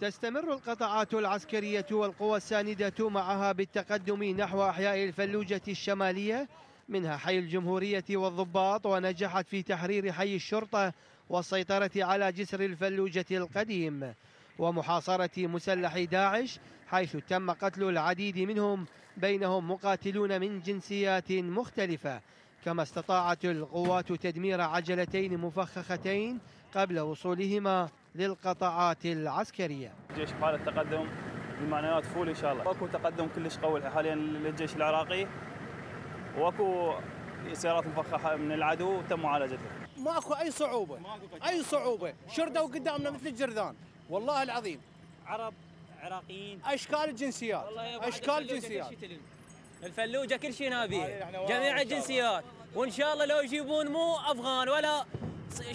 تستمر القطاعات العسكرية والقوى الساندة معها بالتقدم نحو أحياء الفلوجة الشمالية منها حي الجمهورية والضباط ونجحت في تحرير حي الشرطة والسيطرة على جسر الفلوجة القديم ومحاصرة مسلحي داعش حيث تم قتل العديد منهم بينهم مقاتلون من جنسيات مختلفة كما استطاعت القوات تدمير عجلتين مفخختين قبل وصولهما للقطاعات العسكرية الجيش بحالة تقدم بمعنيات فول إن شاء الله واكو تقدم كلش قوي حاليا للجيش العراقي واكو سيارات مفخخة من العدو تم معالجتها ماكو أي صعوبة أي صعوبة شردوا قدامنا مثل الجرذان والله العظيم عرب عراقيين اشكال الجنسيات اشكال الجنسيات الفلوجه كل شيء نابيه جميع الجنسيات وان شاء الله لو يجيبون مو افغان ولا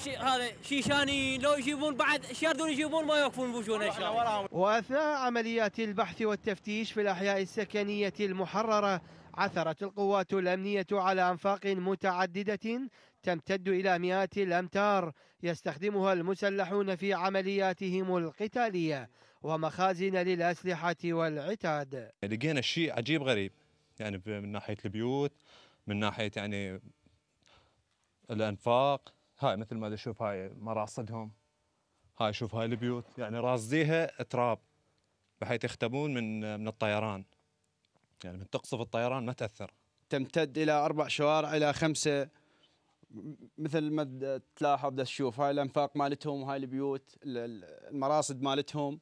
شي هذا شيشانيين لو يجيبون بعد شاردون يجيبون ما يوقفون بوشونا ان شاء الله. واثناء عمليات البحث والتفتيش في الاحياء السكنيه المحرره عثرت القوات الامنيه على انفاق متعدده تمتد الى مئات الامتار يستخدمها المسلحون في عملياتهم القتاليه ومخازن للاسلحه والعتاد. يعني لقينا شيء عجيب غريب يعني من ناحيه البيوت من ناحيه يعني الانفاق هاي مثل ما تشوف هاي مراصدهم هاي شوف هاي البيوت يعني راصديها تراب بحيث يختبون من من الطيران يعني من تقصف الطيران ما تاثر تمتد الى اربع شوارع الى خمسه مثل ما تلاحظ تشوف هاي الانفاق مالتهم وهاي البيوت المراصد مالتهم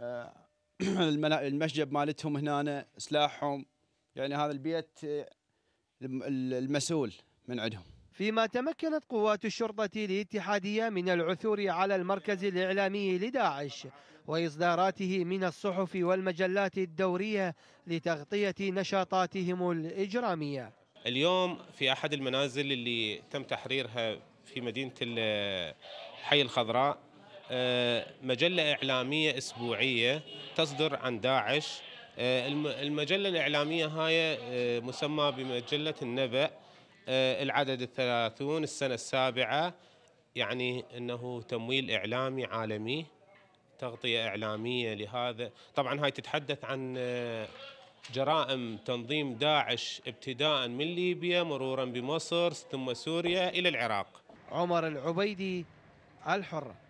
آه، المشجب مالتهم هنا سلاحهم يعني هذا البيت آه، المسؤول من عندهم فيما تمكنت قوات الشرطة الاتحادية من العثور على المركز الإعلامي لداعش وإصداراته من الصحف والمجلات الدورية لتغطية نشاطاتهم الإجرامية اليوم في أحد المنازل اللي تم تحريرها في مدينة الحي الخضراء آه، مجلة إعلامية أسبوعية تصدر عن داعش آه، المجلة الإعلامية هاي آه، مسمى بمجلة النبأ آه، العدد الثلاثون السنة السابعة يعني أنه تمويل إعلامي عالمي تغطية إعلامية لهذا طبعا هاي تتحدث عن جرائم تنظيم داعش ابتداء من ليبيا مرورا بمصر ثم سوريا إلى العراق عمر العبيدي الحره